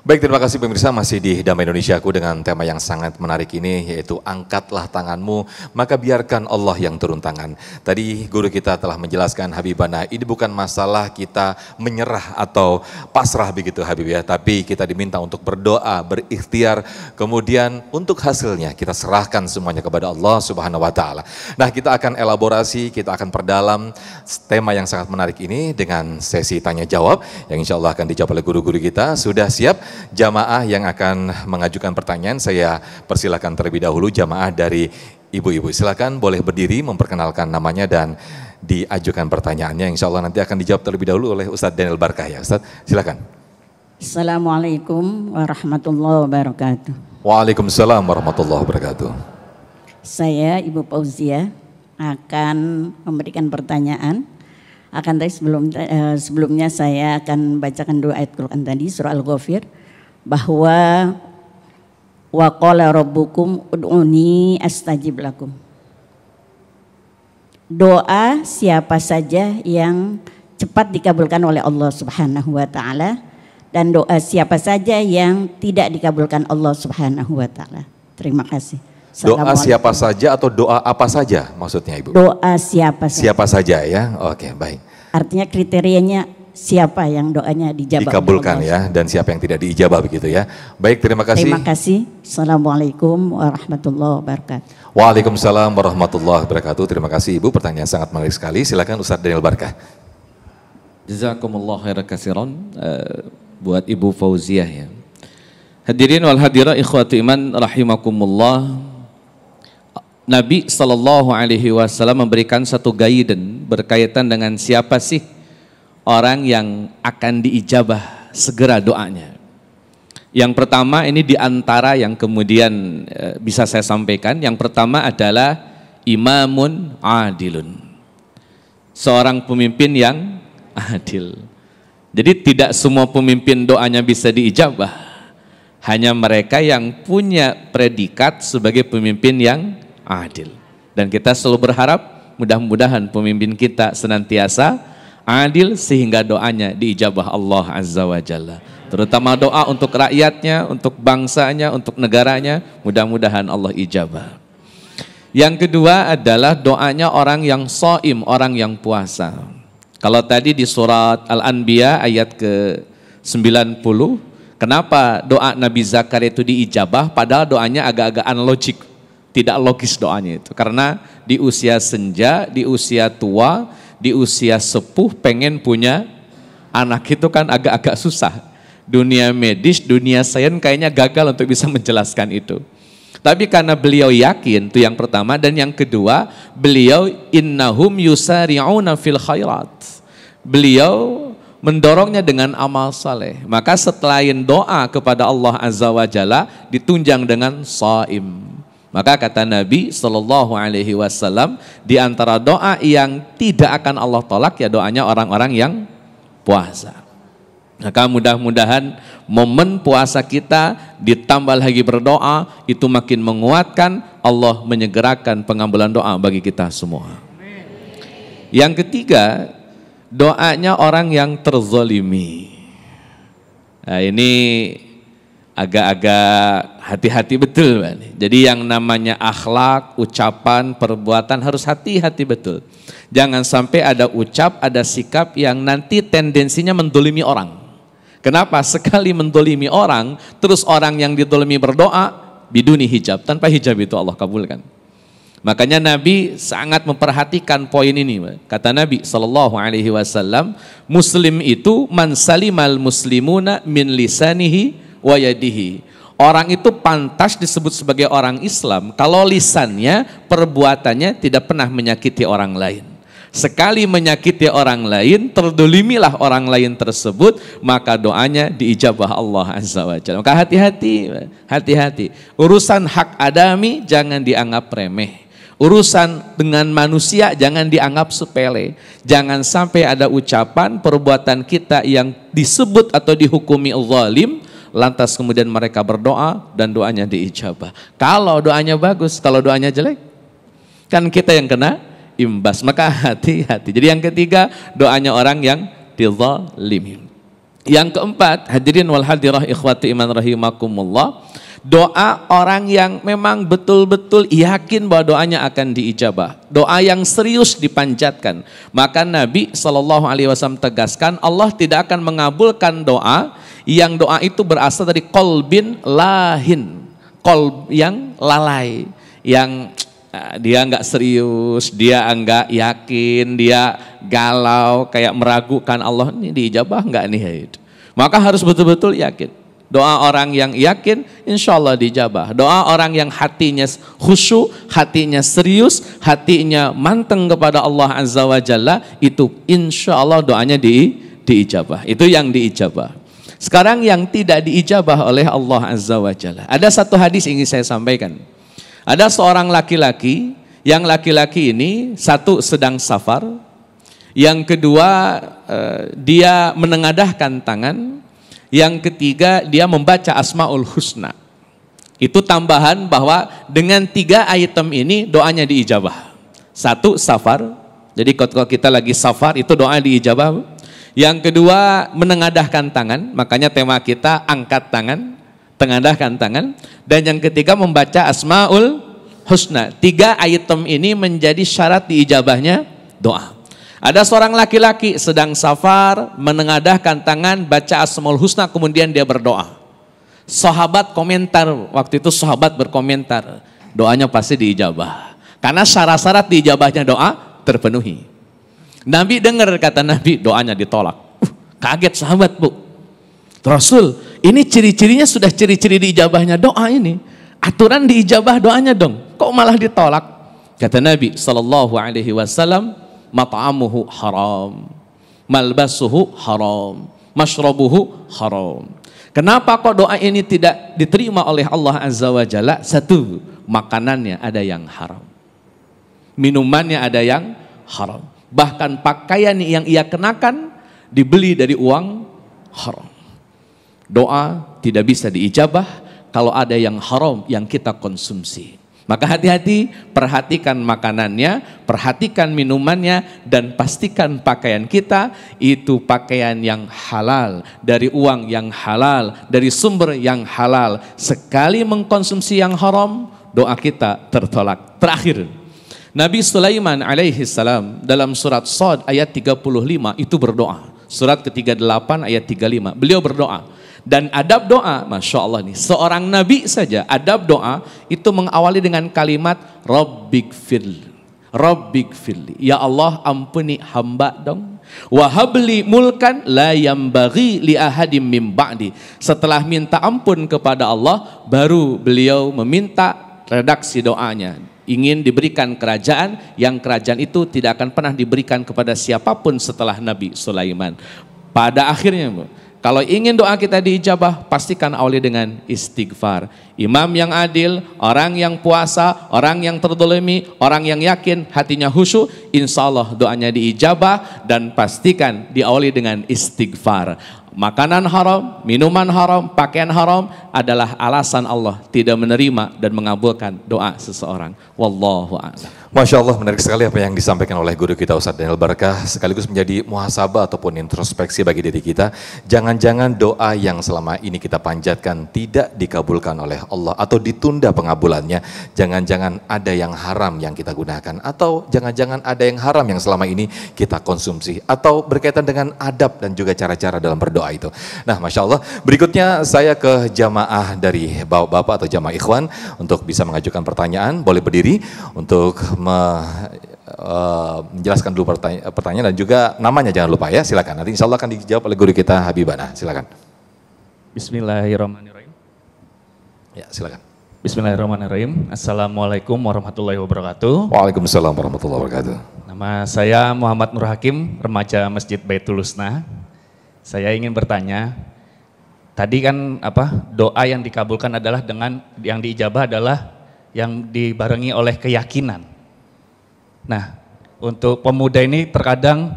Baik, terima kasih pemirsa masih di Damai Indonesiaku dengan tema yang sangat menarik ini yaitu angkatlah tanganmu maka biarkan Allah yang turun tangan. Tadi guru kita telah menjelaskan Habibana ini bukan masalah kita menyerah atau pasrah begitu Habib ya, tapi kita diminta untuk berdoa, berikhtiar, kemudian untuk hasilnya kita serahkan semuanya kepada Allah Subhanahu wa taala. Nah, kita akan elaborasi, kita akan perdalam tema yang sangat menarik ini dengan sesi tanya jawab yang insya Allah akan dijawab oleh guru-guru kita. Sudah siap? jamaah yang akan mengajukan pertanyaan. Saya persilahkan terlebih dahulu jamaah dari ibu-ibu. Silakan boleh berdiri memperkenalkan namanya dan diajukan pertanyaannya. Insya Allah nanti akan dijawab terlebih dahulu oleh Ustadz Daniel Barkah ya. Ustadz silakan. Assalamualaikum warahmatullahi wabarakatuh. Waalaikumsalam warahmatullahi wabarakatuh. Saya Ibu Pauzia akan memberikan pertanyaan. Akan tadi sebelum eh, sebelumnya saya akan bacakan dua ayat Quran tadi surah Al-Ghafir bahwa wa qala rabbukum ud'uni astajib lakum. Doa siapa saja yang cepat dikabulkan oleh Allah Subhanahu wa taala dan doa siapa saja yang tidak dikabulkan Allah Subhanahu wa taala. Terima kasih. Doa siapa saja atau doa apa saja maksudnya Ibu? Doa siapa saja. Siapa saja ya. Oke, baik. Artinya kriterianya siapa yang doanya dijabah. Dikabulkan ya dan siapa yang tidak diijabah begitu ya. Baik terima kasih. Terima kasih. Assalamualaikum warahmatullahi wabarakatuh. Waalaikumsalam warahmatullahi wabarakatuh. Terima kasih Ibu pertanyaan sangat menarik sekali. Silakan Ustaz Daniel Barkah. Jazakumullah khairan kasiron eh, buat Ibu Fauziah ya. Hadirin wal hadirah ikhwati iman rahimakumullah. Nabi Shallallahu Alaihi Wasallam memberikan satu guidance berkaitan dengan siapa sih orang yang akan diijabah segera doanya. Yang pertama ini diantara yang kemudian e, bisa saya sampaikan. Yang pertama adalah imamun adilun. Seorang pemimpin yang adil. Jadi tidak semua pemimpin doanya bisa diijabah. Hanya mereka yang punya predikat sebagai pemimpin yang adil. Dan kita selalu berharap mudah-mudahan pemimpin kita senantiasa adil sehingga doanya diijabah Allah Azza wa Jalla. Terutama doa untuk rakyatnya, untuk bangsanya, untuk negaranya, mudah-mudahan Allah ijabah. Yang kedua adalah doanya orang yang soim, orang yang puasa. Kalau tadi di surat Al-Anbiya ayat ke-90, kenapa doa Nabi Zakaria itu diijabah padahal doanya agak-agak unlogic, tidak logis doanya itu. Karena di usia senja, di usia tua, di usia sepuh pengen punya anak itu kan agak-agak susah. Dunia medis, dunia sains kayaknya gagal untuk bisa menjelaskan itu. Tapi karena beliau yakin itu yang pertama dan yang kedua, beliau innahum yusari'una fil khairat. Beliau mendorongnya dengan amal saleh. Maka setelah doa kepada Allah Azza wa Jalla ditunjang dengan saim. Maka kata Nabi Shallallahu Alaihi Wasallam di antara doa yang tidak akan Allah tolak ya doanya orang-orang yang puasa. Maka mudah-mudahan momen puasa kita ditambah lagi berdoa itu makin menguatkan Allah menyegerakan pengambilan doa bagi kita semua. Yang ketiga, doanya orang yang terzolimi. Nah, ini agak-agak hati-hati betul. Jadi yang namanya akhlak, ucapan, perbuatan harus hati-hati betul. Jangan sampai ada ucap, ada sikap yang nanti tendensinya mendolimi orang. Kenapa? Sekali mendolimi orang, terus orang yang didolimi berdoa, biduni hijab. Tanpa hijab itu Allah kabulkan. Makanya Nabi sangat memperhatikan poin ini. Kata Nabi Shallallahu Alaihi Wasallam, Muslim itu mansalimal muslimuna min lisanihi wa yadihi. Orang itu pantas disebut sebagai orang Islam kalau lisannya, perbuatannya tidak pernah menyakiti orang lain. Sekali menyakiti orang lain, terdolimilah orang lain tersebut, maka doanya diijabah Allah Azza wa Jalla. Maka hati-hati, hati-hati. Urusan hak adami jangan dianggap remeh. Urusan dengan manusia jangan dianggap sepele. Jangan sampai ada ucapan perbuatan kita yang disebut atau dihukumi zalim, lantas kemudian mereka berdoa dan doanya diijabah. Kalau doanya bagus, kalau doanya jelek, kan kita yang kena imbas. Maka hati-hati. Jadi yang ketiga, doanya orang yang dizalimi. Yang keempat, hadirin wal hadirah ikhwati iman rahimakumullah. Doa orang yang memang betul-betul yakin bahwa doanya akan diijabah. Doa yang serius dipanjatkan. Maka Nabi saw tegaskan Allah tidak akan mengabulkan doa yang doa itu berasal dari kolbin lahin, kol yang lalai, yang ah, dia nggak serius, dia nggak yakin, dia galau, kayak meragukan Allah ini diijabah nggak nih? Maka harus betul-betul yakin. Doa orang yang yakin, insya Allah dijabah. Doa orang yang hatinya khusyuk, hatinya serius, hatinya manteng kepada Allah Azza wa itu insya Allah doanya di, diijabah. Itu yang diijabah. Sekarang yang tidak diijabah oleh Allah Azza wa Jalla. Ada satu hadis ingin saya sampaikan. Ada seorang laki-laki, yang laki-laki ini satu sedang safar, yang kedua eh, dia menengadahkan tangan, yang ketiga dia membaca Asmaul Husna. Itu tambahan bahwa dengan tiga item ini doanya diijabah. Satu, safar. Jadi kalau kita lagi safar itu doa diijabah. Yang kedua, menengadahkan tangan, makanya tema kita angkat tangan, tengadahkan tangan. Dan yang ketiga, membaca Asmaul Husna. Tiga item ini menjadi syarat diijabahnya doa. Ada seorang laki-laki sedang safar, menengadahkan tangan, baca Asmaul Husna, kemudian dia berdoa. Sahabat komentar, waktu itu sahabat berkomentar, doanya pasti diijabah. Karena syarat-syarat diijabahnya doa terpenuhi. Nabi dengar kata Nabi doanya ditolak. Uh, kaget sahabat bu. Rasul ini ciri-cirinya sudah ciri-ciri diijabahnya doa ini. Aturan diijabah doanya dong. Kok malah ditolak? Kata Nabi Sallallahu Alaihi Wasallam, mataamuhu haram, malbasuhu haram, mashrobuhu haram. Kenapa kok doa ini tidak diterima oleh Allah Azza wa Jalla? Satu, makanannya ada yang haram. Minumannya ada yang haram Bahkan pakaian yang ia kenakan dibeli dari uang haram. Doa tidak bisa diijabah kalau ada yang haram yang kita konsumsi. Maka hati-hati, perhatikan makanannya, perhatikan minumannya, dan pastikan pakaian kita itu pakaian yang halal, dari uang yang halal, dari sumber yang halal. Sekali mengkonsumsi yang haram, doa kita tertolak. Terakhir, Nabi Sulaiman alaihi salam dalam surat Sod ayat 35 itu berdoa. Surat ke-38 ayat 35. Beliau berdoa. Dan adab doa, Masya Allah nih, seorang Nabi saja, adab doa itu mengawali dengan kalimat Rabbik fil. Rabbik fil. Ya Allah ampuni hamba dong. Wahabli mulkan la yambagi li ahadim mim ba'di. Setelah minta ampun kepada Allah, baru beliau meminta redaksi doanya ingin diberikan kerajaan yang kerajaan itu tidak akan pernah diberikan kepada siapapun setelah Nabi Sulaiman. Pada akhirnya, kalau ingin doa kita diijabah, pastikan awali dengan istighfar. Imam yang adil, orang yang puasa, orang yang terdolimi, orang yang yakin hatinya khusyuk, insya Allah doanya diijabah dan pastikan diawali dengan istighfar makanan haram, minuman haram, pakaian haram adalah alasan Allah tidak menerima dan mengabulkan doa seseorang. Wallahu a'lam. Masya Allah menarik sekali apa yang disampaikan oleh guru kita Ustadz Daniel Barkah sekaligus menjadi muhasabah ataupun introspeksi bagi diri kita. Jangan-jangan doa yang selama ini kita panjatkan tidak dikabulkan oleh Allah atau ditunda pengabulannya. Jangan-jangan ada yang haram yang kita gunakan atau jangan-jangan ada yang haram yang selama ini kita konsumsi atau berkaitan dengan adab dan juga cara-cara dalam berdoa itu. Nah Masya Allah berikutnya saya ke jamaah dari Bapak-Bapak atau jamaah Ikhwan untuk bisa mengajukan pertanyaan boleh berdiri untuk me, uh, menjelaskan dulu pertanya pertanyaan dan juga namanya jangan lupa ya silakan. Nanti insya Allah akan dijawab oleh guru kita Habibana. Silakan. Bismillahirrahmanirrahim. Ya silakan. Bismillahirrahmanirrahim. Assalamualaikum warahmatullahi wabarakatuh. Waalaikumsalam warahmatullahi wabarakatuh. Nama saya Muhammad Nur Hakim, remaja Masjid Baitul Husna. Saya ingin bertanya, tadi kan apa doa yang dikabulkan adalah dengan yang diijabah adalah yang dibarengi oleh keyakinan. Nah, untuk pemuda ini terkadang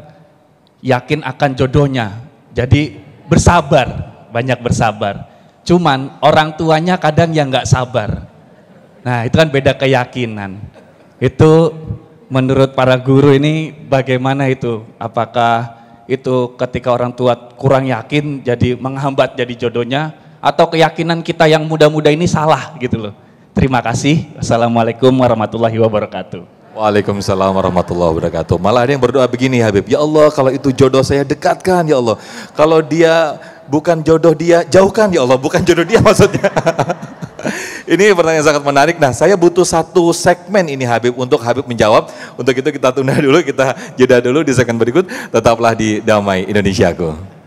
yakin akan jodohnya. Jadi bersabar, banyak bersabar. Cuman orang tuanya kadang yang nggak sabar. Nah, itu kan beda keyakinan. Itu menurut para guru ini bagaimana itu? Apakah itu ketika orang tua kurang yakin jadi menghambat jadi jodohnya atau keyakinan kita yang muda-muda ini salah gitu loh. Terima kasih. Assalamualaikum warahmatullahi wabarakatuh. Waalaikumsalam warahmatullahi wabarakatuh. Malah ada yang berdoa begini Habib, ya Allah kalau itu jodoh saya dekatkan ya Allah. Kalau dia bukan jodoh dia, jauhkan ya Allah, bukan jodoh dia maksudnya. ini pertanyaan sangat menarik. Nah, saya butuh satu segmen ini Habib untuk Habib menjawab. Untuk itu kita tunda dulu, kita jeda dulu di segmen berikut. Tetaplah di Damai Indonesiaku.